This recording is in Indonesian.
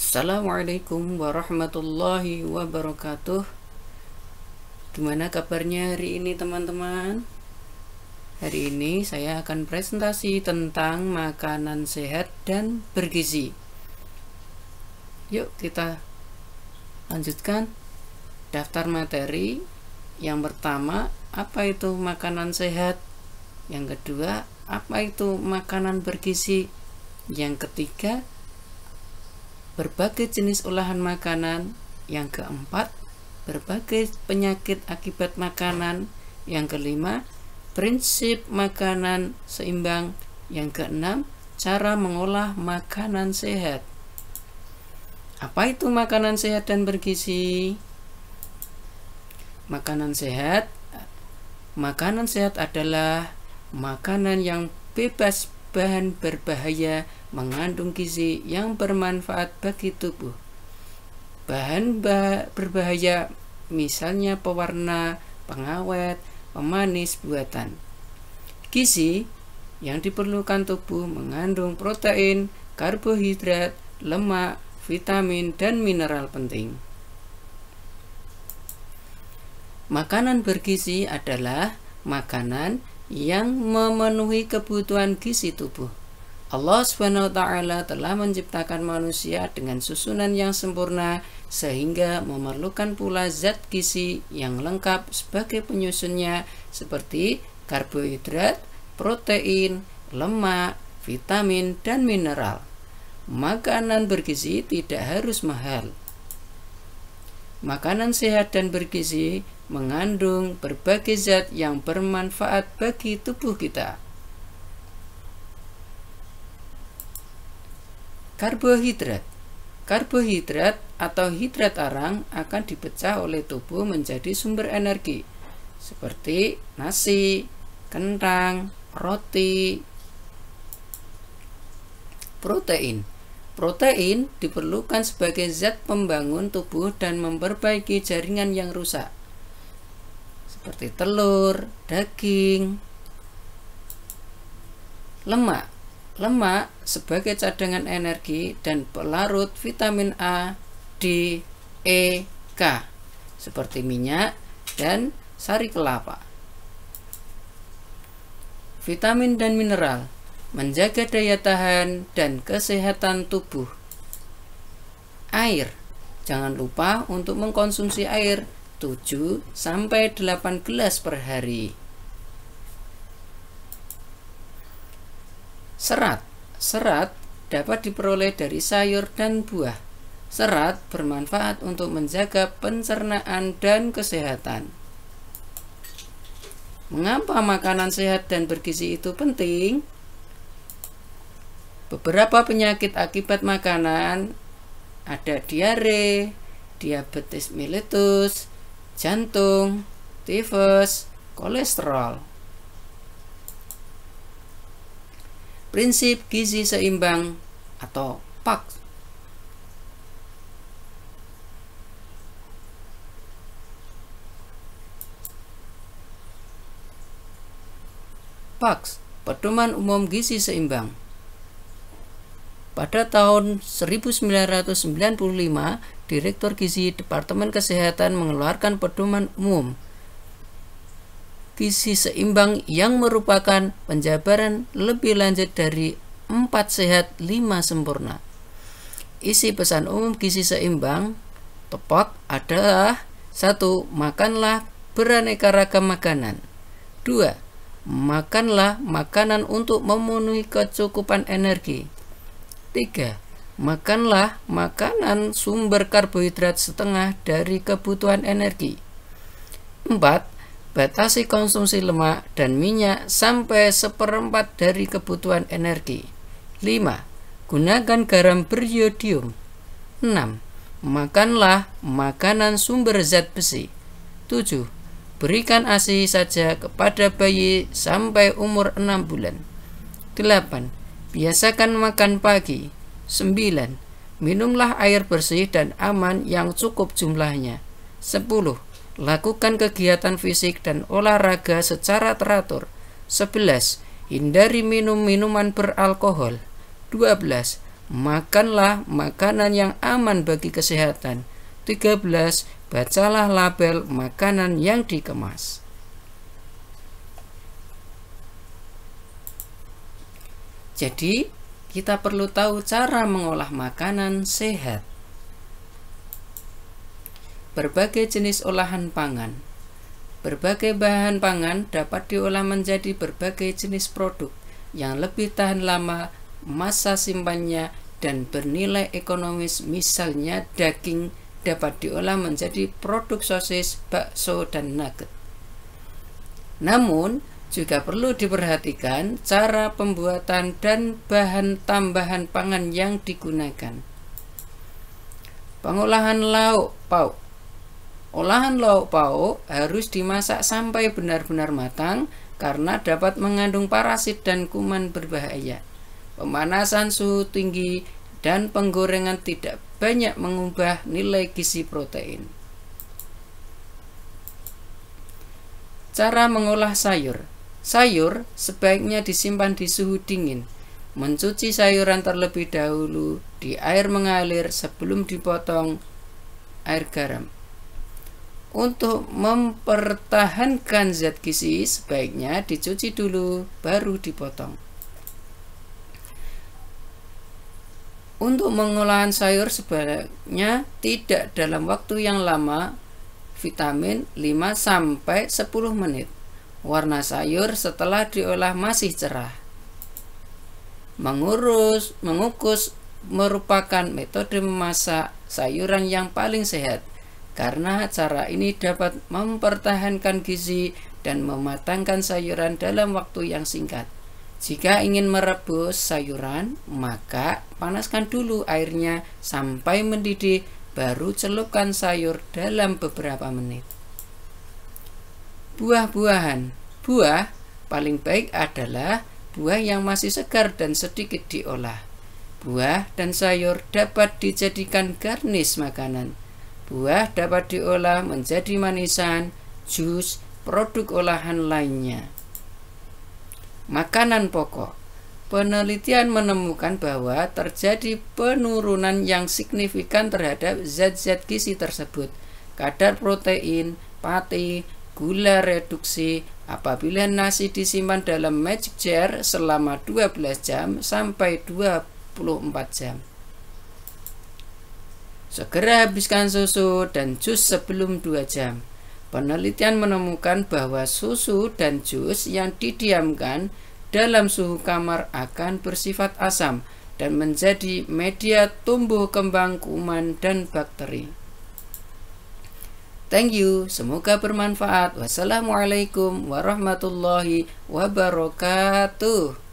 Assalamualaikum warahmatullahi wabarakatuh Gimana kabarnya hari ini teman-teman? Hari ini saya akan presentasi tentang makanan sehat dan bergizi Yuk kita lanjutkan daftar materi Yang pertama, apa itu makanan sehat? Yang kedua, apa itu makanan bergizi? Yang ketiga, berbagai jenis olahan makanan. Yang keempat, berbagai penyakit akibat makanan. Yang kelima, prinsip makanan seimbang. Yang keenam, cara mengolah makanan sehat. Apa itu makanan sehat dan bergizi? Makanan sehat Makanan sehat adalah makanan yang bebas bahan berbahaya mengandung gizi yang bermanfaat bagi tubuh. Bahan bah berbahaya misalnya pewarna, pengawet, pemanis buatan. Gizi yang diperlukan tubuh mengandung protein, karbohidrat, lemak, vitamin, dan mineral penting. Makanan bergizi adalah makanan yang memenuhi kebutuhan gizi tubuh. Allah Subhanahu wa taala telah menciptakan manusia dengan susunan yang sempurna sehingga memerlukan pula zat gizi yang lengkap sebagai penyusunnya seperti karbohidrat, protein, lemak, vitamin dan mineral. Makanan bergizi tidak harus mahal. Makanan sehat dan bergizi mengandung berbagai zat yang bermanfaat bagi tubuh kita. Karbohidrat Karbohidrat atau hidrat arang akan dipecah oleh tubuh menjadi sumber energi seperti nasi, kentang, roti, protein. Protein diperlukan sebagai zat pembangun tubuh dan memperbaiki jaringan yang rusak, seperti telur, daging, lemak. Lemak sebagai cadangan energi dan pelarut vitamin A, D, E, K, seperti minyak dan sari kelapa. Vitamin dan mineral menjaga daya tahan dan kesehatan tubuh. Air. Jangan lupa untuk mengkonsumsi air 7 sampai 8 gelas per hari. Serat. Serat dapat diperoleh dari sayur dan buah. Serat bermanfaat untuk menjaga pencernaan dan kesehatan. Mengapa makanan sehat dan bergizi itu penting? Beberapa penyakit akibat makanan ada diare, diabetes mellitus, jantung, tifus, kolesterol. Prinsip gizi seimbang atau PAK PAKS, Pedoman Umum Gizi Seimbang pada tahun 1995, Direktur Gizi Departemen Kesehatan mengeluarkan pedoman umum gizi seimbang yang merupakan penjabaran lebih lanjut dari 4 sehat 5 sempurna. Isi pesan umum gizi seimbang tepok adalah 1. Makanlah beraneka ragam makanan. 2. Makanlah makanan untuk memenuhi kecukupan energi. 3. Makanlah makanan sumber karbohidrat setengah dari kebutuhan energi. 4. Batasi konsumsi lemak dan minyak sampai seperempat dari kebutuhan energi. 5. Gunakan garam beriodium. 6. Makanlah makanan sumber zat besi. 7. Berikan ASI saja kepada bayi sampai umur 6 bulan. 8 Biasakan makan pagi. 9. Minumlah air bersih dan aman yang cukup jumlahnya. 10. Lakukan kegiatan fisik dan olahraga secara teratur. 11. Hindari minum minuman beralkohol. 12. Makanlah makanan yang aman bagi kesehatan. 13. Bacalah label makanan yang dikemas. Jadi, kita perlu tahu cara mengolah makanan sehat. Berbagai jenis olahan pangan. Berbagai bahan pangan dapat diolah menjadi berbagai jenis produk yang lebih tahan lama masa simpannya dan bernilai ekonomis misalnya daging dapat diolah menjadi produk sosis, bakso, dan nugget. Namun, juga perlu diperhatikan cara pembuatan dan bahan tambahan pangan yang digunakan. Pengolahan lauk pauk Olahan lauk pauk harus dimasak sampai benar-benar matang karena dapat mengandung parasit dan kuman berbahaya. Pemanasan suhu tinggi dan penggorengan tidak banyak mengubah nilai gizi protein. Cara mengolah sayur Sayur sebaiknya disimpan di suhu dingin. Mencuci sayuran terlebih dahulu di air mengalir sebelum dipotong air garam. Untuk mempertahankan zat gizi sebaiknya dicuci dulu baru dipotong. Untuk mengolahan sayur sebaiknya tidak dalam waktu yang lama, vitamin 5 sampai 10 menit warna sayur setelah diolah masih cerah. Mengurus, mengukus merupakan metode memasak sayuran yang paling sehat karena cara ini dapat mempertahankan gizi dan mematangkan sayuran dalam waktu yang singkat. Jika ingin merebus sayuran, maka panaskan dulu airnya sampai mendidih, baru celupkan sayur dalam beberapa menit buah-buahan. Buah paling baik adalah buah yang masih segar dan sedikit diolah. Buah dan sayur dapat dijadikan garnis makanan. Buah dapat diolah menjadi manisan, jus, produk olahan lainnya. Makanan pokok Penelitian menemukan bahwa terjadi penurunan yang signifikan terhadap zat-zat gizi tersebut. Kadar protein, pati, gula reduksi apabila nasi disimpan dalam magic jar selama 12 jam sampai 24 jam. Segera habiskan susu dan jus sebelum 2 jam. Penelitian menemukan bahwa susu dan jus yang didiamkan dalam suhu kamar akan bersifat asam dan menjadi media tumbuh kembang kuman dan bakteri. Thank you, semoga bermanfaat. Wassalamualaikum warahmatullahi wabarakatuh.